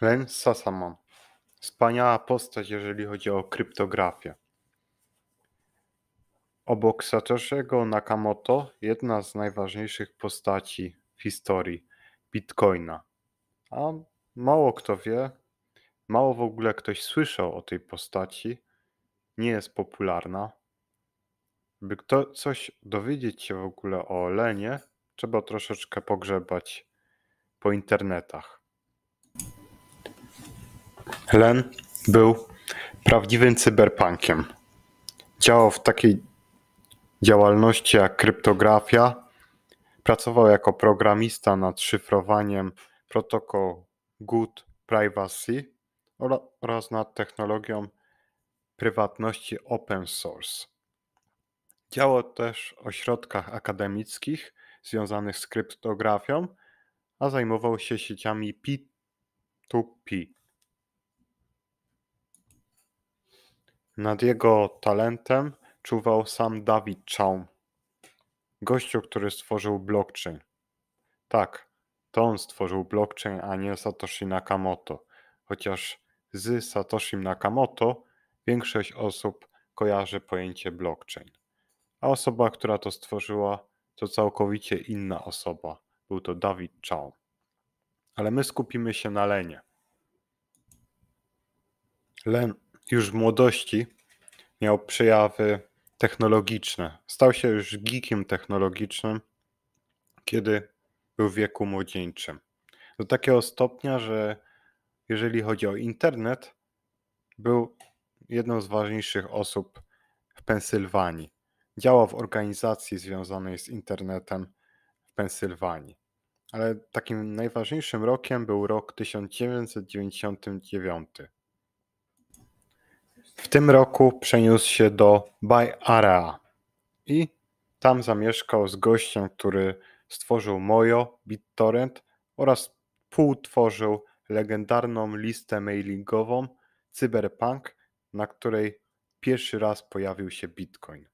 Len Sassaman. Wspaniała postać, jeżeli chodzi o kryptografię. Obok Satoshego Nakamoto, jedna z najważniejszych postaci w historii Bitcoina. A mało kto wie, mało w ogóle ktoś słyszał o tej postaci. Nie jest popularna. By kto, coś dowiedzieć się w ogóle o Lenie, trzeba troszeczkę pogrzebać po internetach. Len był prawdziwym cyberpunkiem. Działał w takiej działalności jak kryptografia. Pracował jako programista nad szyfrowaniem protokołu Good Privacy oraz nad technologią prywatności open source. Działał też o środkach akademickich związanych z kryptografią, a zajmował się sieciami P2P. Nad jego talentem czuwał sam David Chaum, gościu, który stworzył blockchain. Tak, to on stworzył blockchain, a nie Satoshi Nakamoto. Chociaż z Satoshi Nakamoto większość osób kojarzy pojęcie blockchain. A osoba, która to stworzyła, to całkowicie inna osoba. Był to David Chaum. Ale my skupimy się na Lenie. Len już w młodości miał przejawy technologiczne. Stał się już geekiem technologicznym, kiedy był w wieku młodzieńczym. Do takiego stopnia, że jeżeli chodzi o internet, był jedną z ważniejszych osób w Pensylwanii. Działał w organizacji związanej z internetem w Pensylwanii. Ale takim najważniejszym rokiem był rok 1999. W tym roku przeniósł się do Bay Area i tam zamieszkał z gościem, który stworzył Mojo, BitTorrent oraz współtworzył legendarną listę mailingową Cyberpunk, na której pierwszy raz pojawił się Bitcoin.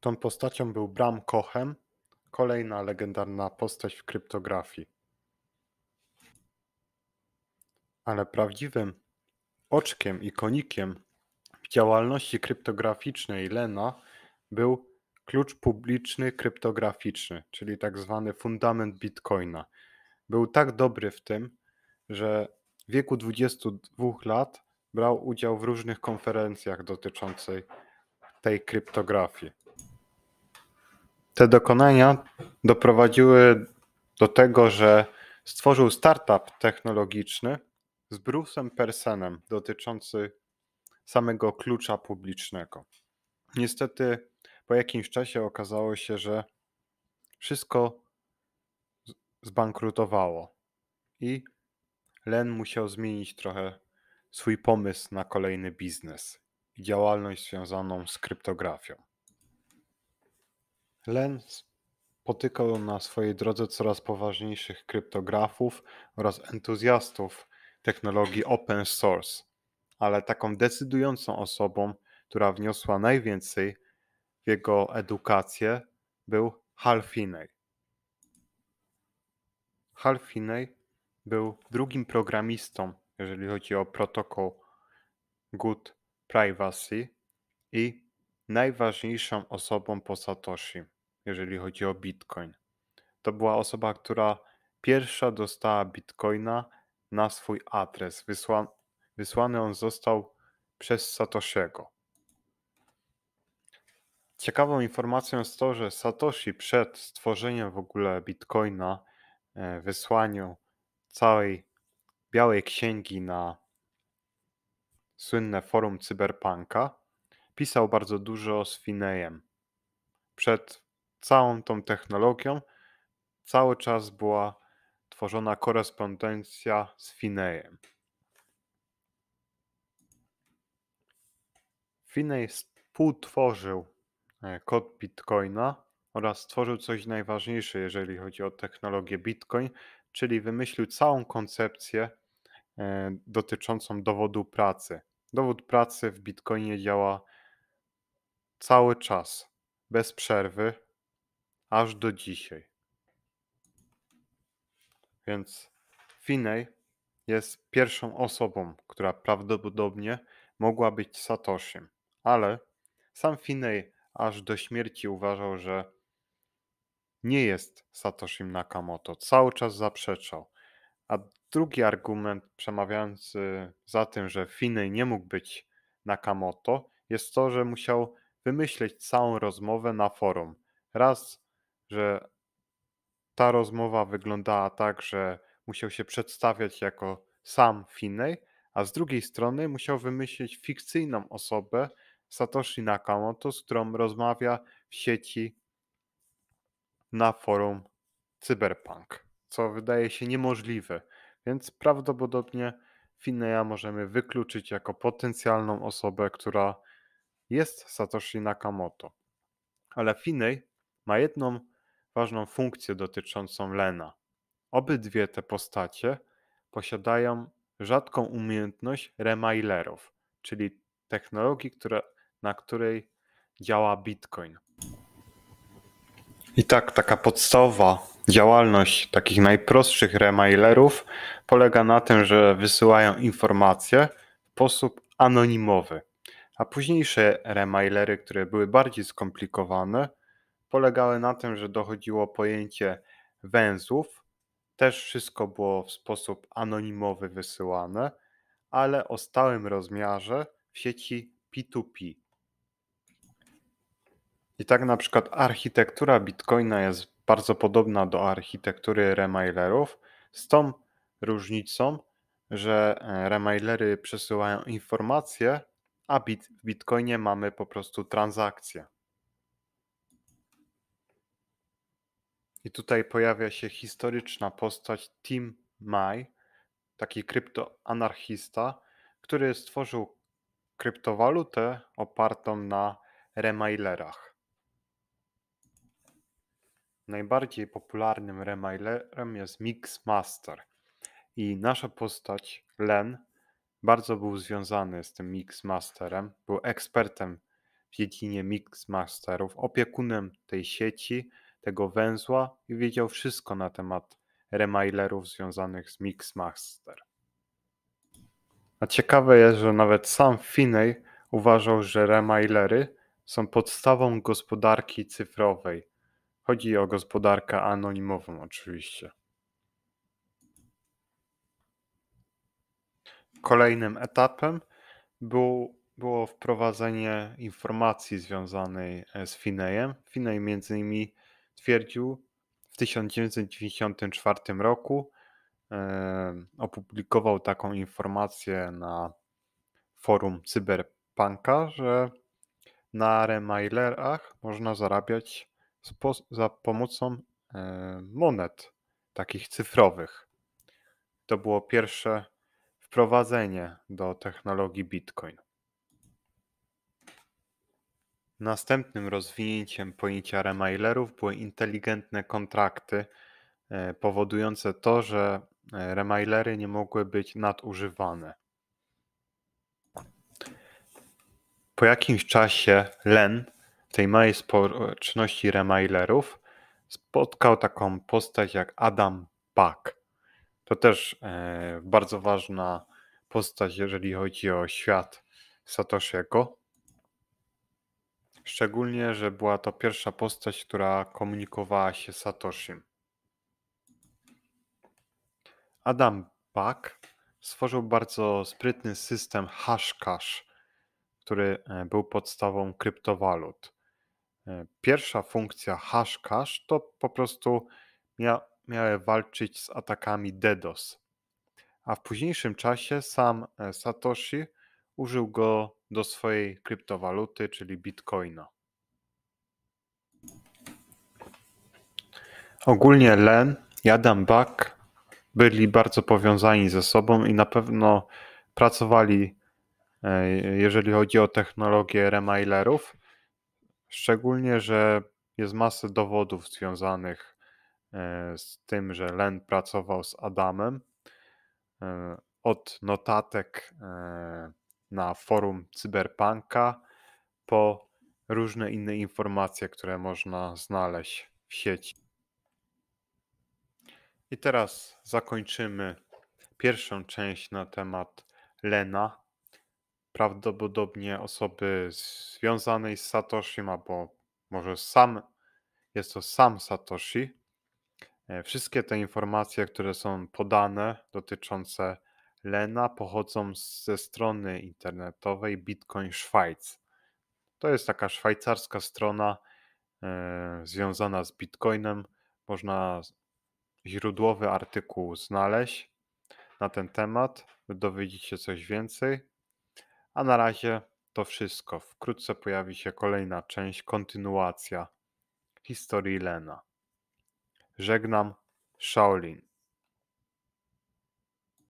Tą postacią był Bram Cohen, kolejna legendarna postać w kryptografii. Ale prawdziwym oczkiem i konikiem działalności kryptograficznej Lena był klucz publiczny kryptograficzny, czyli tak zwany fundament bitcoina. Był tak dobry w tym, że w wieku 22 lat brał udział w różnych konferencjach dotyczących tej kryptografii. Te dokonania doprowadziły do tego, że stworzył startup technologiczny, z Bruce'em Persenem dotyczący samego klucza publicznego. Niestety po jakimś czasie okazało się, że wszystko zbankrutowało i Len musiał zmienić trochę swój pomysł na kolejny biznes i działalność związaną z kryptografią. Len spotykał na swojej drodze coraz poważniejszych kryptografów oraz entuzjastów technologii open source, ale taką decydującą osobą, która wniosła najwięcej w jego edukację, był Hal Finney. Hal Finney był drugim programistą, jeżeli chodzi o protokół Good Privacy i najważniejszą osobą po Satoshi, jeżeli chodzi o Bitcoin. To była osoba, która pierwsza dostała Bitcoina na swój adres. Wysła, wysłany on został przez Satoshiego. Ciekawą informacją jest to, że Satoshi przed stworzeniem w ogóle bitcoina, e, wysłaniu całej białej księgi na słynne forum cyberpunka, pisał bardzo dużo z Finejem. Przed całą tą technologią cały czas była tworzona korespondencja z Finejem. Finej współtworzył e, kod Bitcoina oraz stworzył coś najważniejsze, jeżeli chodzi o technologię Bitcoin, czyli wymyślił całą koncepcję e, dotyczącą dowodu pracy. Dowód pracy w Bitcoinie działa cały czas, bez przerwy, aż do dzisiaj. Więc Finney jest pierwszą osobą, która prawdopodobnie mogła być Satoshim, ale sam Finney aż do śmierci uważał, że nie jest Satoshim Nakamoto. Cały czas zaprzeczał. A drugi argument przemawiający za tym, że Finney nie mógł być Nakamoto, jest to, że musiał wymyśleć całą rozmowę na forum. Raz, że ta rozmowa wyglądała tak, że musiał się przedstawiać jako sam Finney, a z drugiej strony musiał wymyślić fikcyjną osobę Satoshi Nakamoto, z którą rozmawia w sieci na forum Cyberpunk, co wydaje się niemożliwe, więc prawdopodobnie Finneya możemy wykluczyć jako potencjalną osobę, która jest Satoshi Nakamoto. Ale Finney ma jedną ważną funkcję dotyczącą Lena. Obydwie te postacie posiadają rzadką umiejętność remailerów, czyli technologii, która, na której działa Bitcoin. I tak, taka podstawowa działalność takich najprostszych remailerów polega na tym, że wysyłają informacje w sposób anonimowy. A późniejsze remailery, które były bardziej skomplikowane, polegały na tym, że dochodziło pojęcie węzłów. Też wszystko było w sposób anonimowy wysyłane, ale o stałym rozmiarze w sieci P2P. I tak na przykład architektura Bitcoina jest bardzo podobna do architektury remailerów, z tą różnicą, że e, remailery przesyłają informacje, a bit w Bitcoinie mamy po prostu transakcje. I tutaj pojawia się historyczna postać Tim Mai, taki kryptoanarchista, który stworzył kryptowalutę opartą na remailerach. Najbardziej popularnym remailerem jest Mixmaster i nasza postać Len bardzo był związany z tym Mixmasterem, był ekspertem w dziedzinie Mixmasterów, opiekunem tej sieci, tego węzła i wiedział wszystko na temat remailerów związanych z Mixmaster. A ciekawe jest, że nawet sam Finney uważał, że remailery są podstawą gospodarki cyfrowej. Chodzi o gospodarkę anonimową oczywiście. Kolejnym etapem był, było wprowadzenie informacji związanej e, z Finejem. Finej między innymi stwierdził w 1994 roku. Opublikował taką informację na forum Cyberpunka, że na remailerach można zarabiać za pomocą monet takich cyfrowych. To było pierwsze wprowadzenie do technologii Bitcoin. Następnym rozwinięciem pojęcia remailerów były inteligentne kontrakty, e, powodujące to, że e, remailery nie mogły być nadużywane. Po jakimś czasie Len, tej małej społeczności remailerów, spotkał taką postać jak Adam Buck. To też e, bardzo ważna postać, jeżeli chodzi o świat Satoshi'ego Szczególnie, że była to pierwsza postać, która komunikowała się z Adam Back stworzył bardzo sprytny system hashcash, który e, był podstawą kryptowalut. E, pierwsza funkcja hashcash to po prostu mia miała walczyć z atakami DDoS. A w późniejszym czasie sam e, Satoshi użył go do swojej kryptowaluty, czyli bitcoina. Ogólnie Len i Adam Back byli bardzo powiązani ze sobą i na pewno pracowali, e, jeżeli chodzi o technologię remailerów. Szczególnie, że jest masę dowodów związanych e, z tym, że Len pracował z Adamem. E, od notatek na forum Cyberpunka, po różne inne informacje, które można znaleźć w sieci. I teraz zakończymy pierwszą część na temat Lena, prawdopodobnie osoby związanej z Satoshi, albo może sam, jest to sam Satoshi. E, wszystkie te informacje, które są podane dotyczące Lena pochodzą ze strony internetowej Bitcoin Schweiz. To jest taka szwajcarska strona e, związana z Bitcoinem. Można źródłowy artykuł znaleźć na ten temat. dowiedzieć się coś więcej. A na razie to wszystko. Wkrótce pojawi się kolejna część, kontynuacja historii Lena. Żegnam, Shaolin.